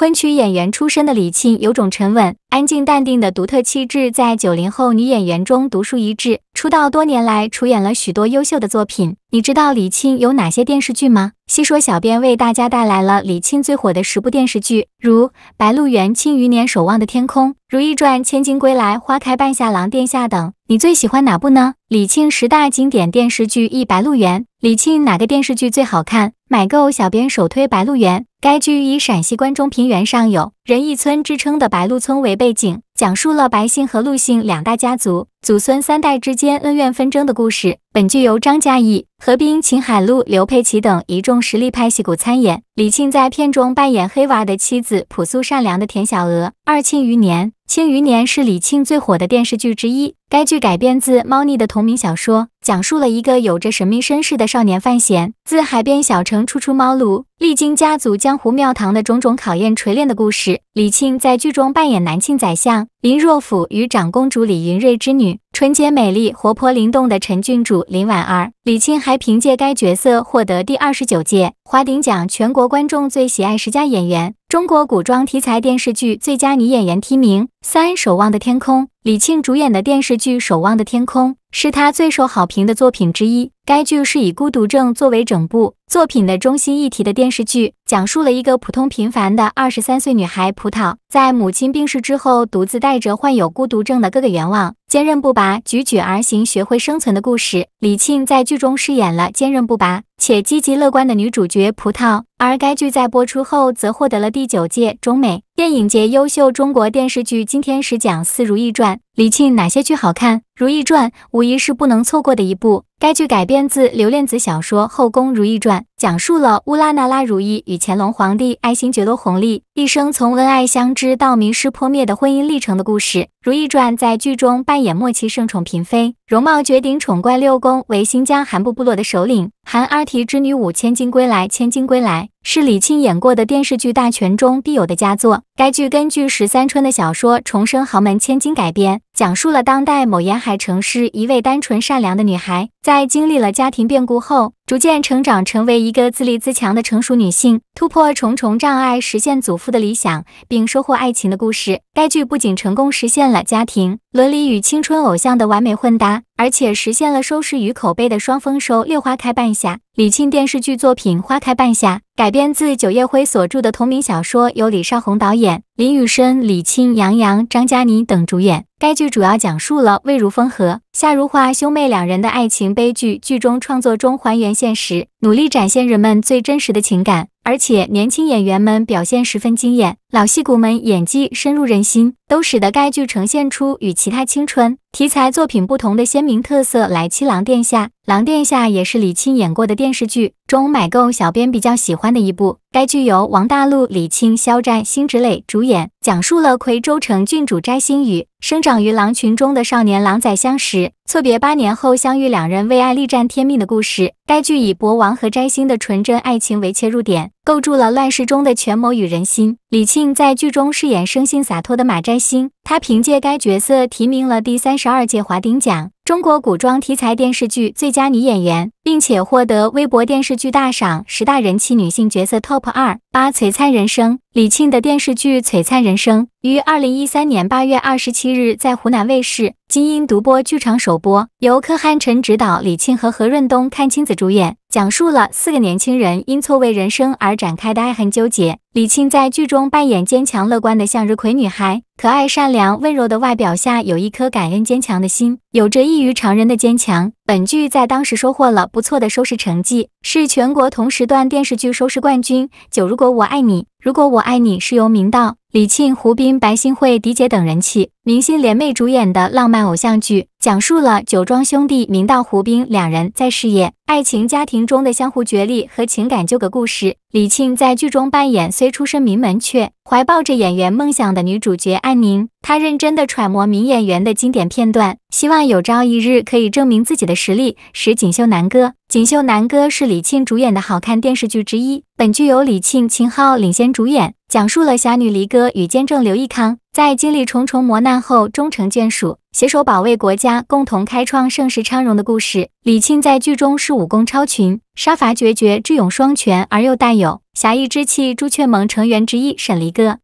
昆曲演员出身的李沁，有种沉稳、安静、淡定的独特气质，在九零后女演员中独树一帜。出道多年来，出演了许多优秀的作品。你知道李沁有哪些电视剧吗？细说，小编为大家带来了李沁最火的十部电视剧，如《白鹿原》《庆余年》《守望的天空》《如懿传》《千金归来》《花开半夏》《狼殿下》等。你最喜欢哪部呢？李沁十大经典电视剧一《白鹿原》。李沁哪个电视剧最好看？买够小编首推《白鹿原》。该剧以陕西关中平原上有“仁义村”之称的白鹿村为背景，讲述了白姓和陆姓两大家族。祖孙三代之间恩怨纷争的故事，本剧由张嘉译、何冰、秦海璐、刘佩琦等一众实力派戏骨参演。李沁在片中扮演黑娃的妻子，朴素善良的田小娥。二庆余年，《庆余年》是李沁最火的电视剧之一。该剧改编自猫腻的同名小说，讲述了一个有着神秘身世的少年范闲，自海边小城初出茅庐，历经家族、江湖、庙堂的种种考验锤炼的故事。李沁在剧中扮演南庆宰相林若甫与长公主李云睿之女。纯洁美丽、活泼灵动的陈郡主林婉儿，李沁还凭借该角色获得第二十九届华鼎奖全国观众最喜爱十佳演员、中国古装题材电视剧最佳女演员提名。三、《守望的天空》李沁主演的电视剧《守望的天空》是她最受好评的作品之一。该剧是以孤独症作为整部作品的中心议题的电视剧，讲述了一个普通平凡的二十三岁女孩葡萄，在母亲病逝之后，独自带着患有孤独症的哥哥袁旺。坚韧不拔，举举而行，学会生存的故事。李沁在剧中饰演了坚韧不拔。且积极乐观的女主角葡萄，而该剧在播出后则获得了第九届中美电影节优秀中国电视剧金天使奖《似如意传》。李沁哪些剧好看？《如意传》无疑是不能错过的一部。该剧改编自刘恋子小说《后宫·如意传》，讲述了乌拉那拉·如意与乾隆皇帝爱新觉罗·弘历一生从恩爱相知到名失破灭的婚姻历程的故事。如意传在剧中扮演末期圣宠嫔妃，容貌绝顶，宠冠六宫，为新疆韩部部落的首领。韩阿提织女，五千金归来，千金归来。是李沁演过的电视剧大全中必有的佳作。该剧根据十三春的小说《重生豪门千金》改编，讲述了当代某沿海城市一位单纯善良的女孩，在经历了家庭变故后，逐渐成长成为一个自立自强的成熟女性，突破重重障碍，实现祖父的理想，并收获爱情的故事。该剧不仅成功实现了家庭伦理与青春偶像的完美混搭，而且实现了收视与口碑的双丰收。六花开半夏。李沁电视剧作品《花开半夏》改编自九夜辉所著的同名小说，由李少红导演，林雨申、李沁、杨洋、张嘉倪等主演。该剧主要讲述了魏如风和夏如画兄妹两人的爱情悲剧。剧中创作中还原现实，努力展现人们最真实的情感，而且年轻演员们表现十分惊艳。老戏骨们演技深入人心，都使得该剧呈现出与其他青春题材作品不同的鲜明特色。来七郎殿下，狼殿下也是李沁演过的电视剧中，买够小编比较喜欢的一部。该剧由王大陆、李沁、肖战、辛芷蕾主演，讲述了夔州城郡主摘星与生长于狼群中的少年狼仔相识、错别八年后相遇，两人为爱力战天命的故事。该剧以博王和摘星的纯真爱情为切入点。构筑了乱世中的权谋与人心。李沁在剧中饰演生性洒脱的马摘星，她凭借该角色提名了第三十二届华鼎奖中国古装题材电视剧最佳女演员。并且获得微博电视剧大赏十大人气女性角色 TOP 二八《璀璨人生》李沁的电视剧《璀璨人生》于二零一三年八月二十七日在湖南卫视金鹰独播剧场首播，由柯汉辰执导，李沁和何润东、阚清子主演，讲述了四个年轻人因错位人生而展开的爱恨纠结。李沁在剧中扮演坚强乐观的向日葵女孩，可爱善良、温柔的外表下有一颗感恩坚强的心，有着异于常人的坚强。本剧在当时收获了不错的收视成绩，是全国同时段电视剧收视冠军。九，如果我爱你。如果我爱你是由明道、李沁、胡兵、白新惠、迪姐等人气明星联袂主演的浪漫偶像剧，讲述了酒庄兄弟明道、胡兵两人在事业、爱情、家庭中的相互角力和情感纠葛故事。李沁在剧中扮演虽出身名门却怀抱着演员梦想的女主角安宁，她认真地揣摩名演员的经典片段，希望有朝一日可以证明自己的实力，使锦绣男歌。《锦绣南歌》是李沁主演的好看电视剧之一。本剧由李沁、秦昊领衔主演，讲述了侠女离歌与监政刘义康在经历重重磨难后终成眷属，携手保卫国家，共同开创盛世昌荣的故事。李沁在剧中是武功超群、杀伐决绝、智勇双全而又带有侠义之气，朱雀盟成员之一沈离歌。